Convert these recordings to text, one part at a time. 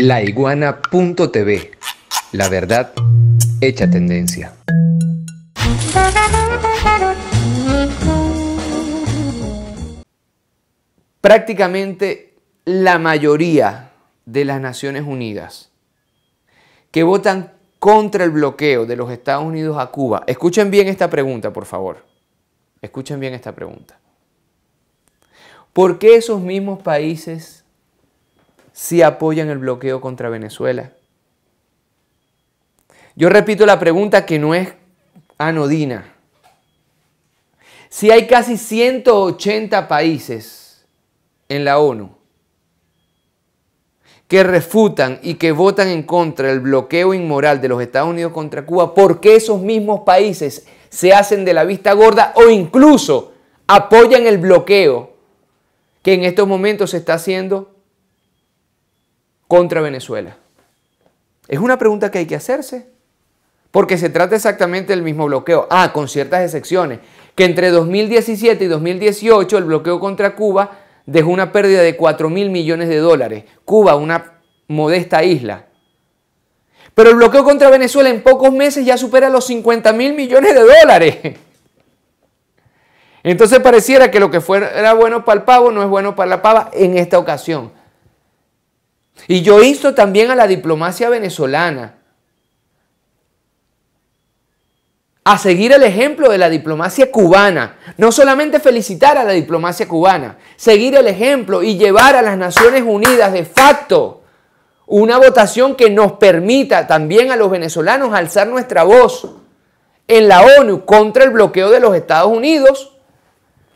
laiguana.tv. La verdad hecha tendencia. Prácticamente la mayoría de las Naciones Unidas que votan contra el bloqueo de los Estados Unidos a Cuba. Escuchen bien esta pregunta, por favor. Escuchen bien esta pregunta. ¿Por qué esos mismos países si apoyan el bloqueo contra Venezuela. Yo repito la pregunta que no es anodina. Si hay casi 180 países en la ONU que refutan y que votan en contra del bloqueo inmoral de los Estados Unidos contra Cuba, ¿por qué esos mismos países se hacen de la vista gorda o incluso apoyan el bloqueo que en estos momentos se está haciendo contra Venezuela? Es una pregunta que hay que hacerse, porque se trata exactamente del mismo bloqueo, ah, con ciertas excepciones, que entre 2017 y 2018 el bloqueo contra Cuba dejó una pérdida de 4 mil millones de dólares. Cuba, una modesta isla. Pero el bloqueo contra Venezuela en pocos meses ya supera los 50 mil millones de dólares. Entonces pareciera que lo que fuera bueno para el pavo no es bueno para la pava en esta ocasión. Y yo insto también a la diplomacia venezolana a seguir el ejemplo de la diplomacia cubana. No solamente felicitar a la diplomacia cubana, seguir el ejemplo y llevar a las Naciones Unidas de facto una votación que nos permita también a los venezolanos alzar nuestra voz en la ONU contra el bloqueo de los Estados Unidos.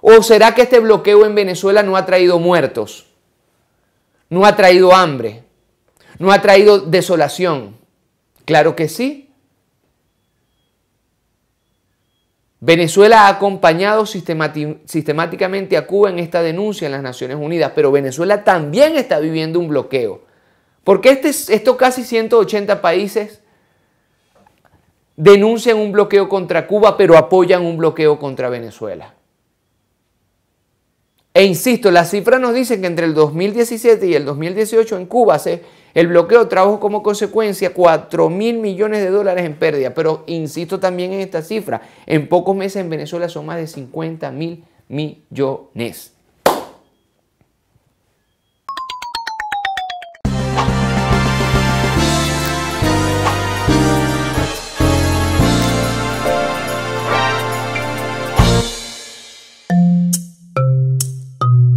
¿O será que este bloqueo en Venezuela no ha traído muertos? no ha traído hambre, no ha traído desolación. Claro que sí. Venezuela ha acompañado sistemáticamente a Cuba en esta denuncia en las Naciones Unidas, pero Venezuela también está viviendo un bloqueo. Porque este, estos casi 180 países denuncian un bloqueo contra Cuba, pero apoyan un bloqueo contra Venezuela. E insisto, las cifras nos dicen que entre el 2017 y el 2018 en Cuba se, el bloqueo trajo como consecuencia 4 mil millones de dólares en pérdida. Pero insisto también en esta cifra, en pocos meses en Venezuela son más de 50 mil millones.